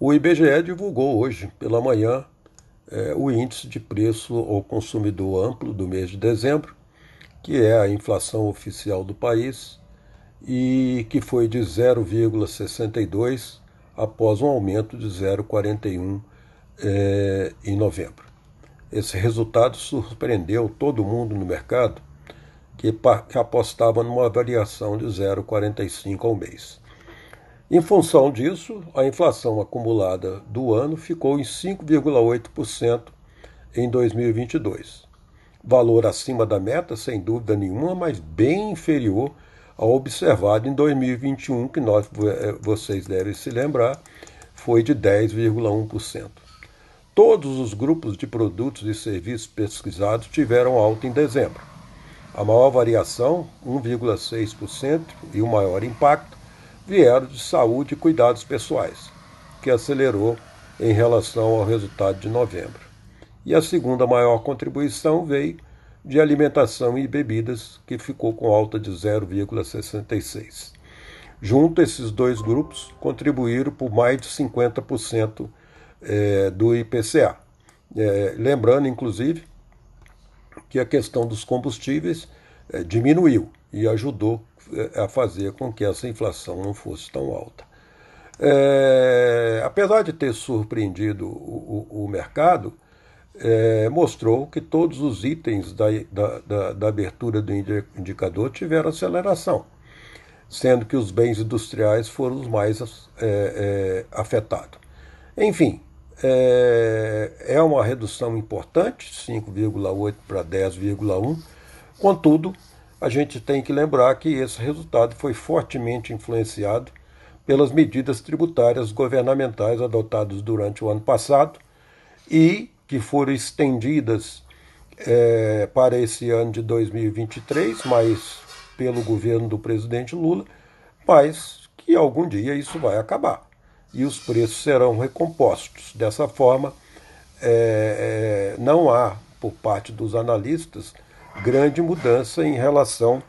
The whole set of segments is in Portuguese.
O IBGE divulgou hoje pela manhã é, o índice de preço ao consumidor amplo do mês de dezembro, que é a inflação oficial do país e que foi de 0,62 após um aumento de 0,41 é, em novembro. Esse resultado surpreendeu todo mundo no mercado que, que apostava numa variação de 0,45 ao mês. Em função disso, a inflação acumulada do ano ficou em 5,8% em 2022. Valor acima da meta, sem dúvida nenhuma, mas bem inferior ao observado em 2021, que nós, eh, eh, vocês devem se lembrar, foi de 10,1%. Todos os grupos de produtos e serviços pesquisados tiveram alta em dezembro. A maior variação, 1,6%, e o maior impacto, vieram de saúde e cuidados pessoais, que acelerou em relação ao resultado de novembro. E a segunda maior contribuição veio de alimentação e bebidas, que ficou com alta de 0,66. Junto, esses dois grupos contribuíram por mais de 50% eh, do IPCA. Eh, lembrando, inclusive, que a questão dos combustíveis eh, diminuiu e ajudou a fazer com que essa inflação não fosse tão alta. É, apesar de ter surpreendido o, o, o mercado, é, mostrou que todos os itens da, da, da, da abertura do indicador tiveram aceleração, sendo que os bens industriais foram os mais é, é, afetados. Enfim, é, é uma redução importante, 5,8 para 10,1, contudo, a gente tem que lembrar que esse resultado foi fortemente influenciado pelas medidas tributárias governamentais adotadas durante o ano passado e que foram estendidas é, para esse ano de 2023, mas pelo governo do presidente Lula, mas que algum dia isso vai acabar e os preços serão recompostos. Dessa forma, é, é não há, por parte dos analistas, grande mudança em relação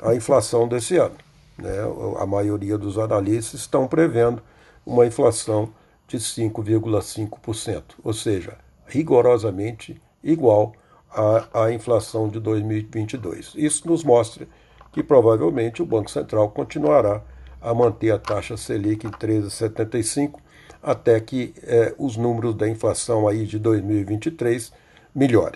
à inflação desse ano. Né? A maioria dos analistas estão prevendo uma inflação de 5,5%, ou seja, rigorosamente igual à, à inflação de 2022. Isso nos mostra que provavelmente o Banco Central continuará a manter a taxa Selic em 13,75 até que eh, os números da inflação aí de 2023 melhorem.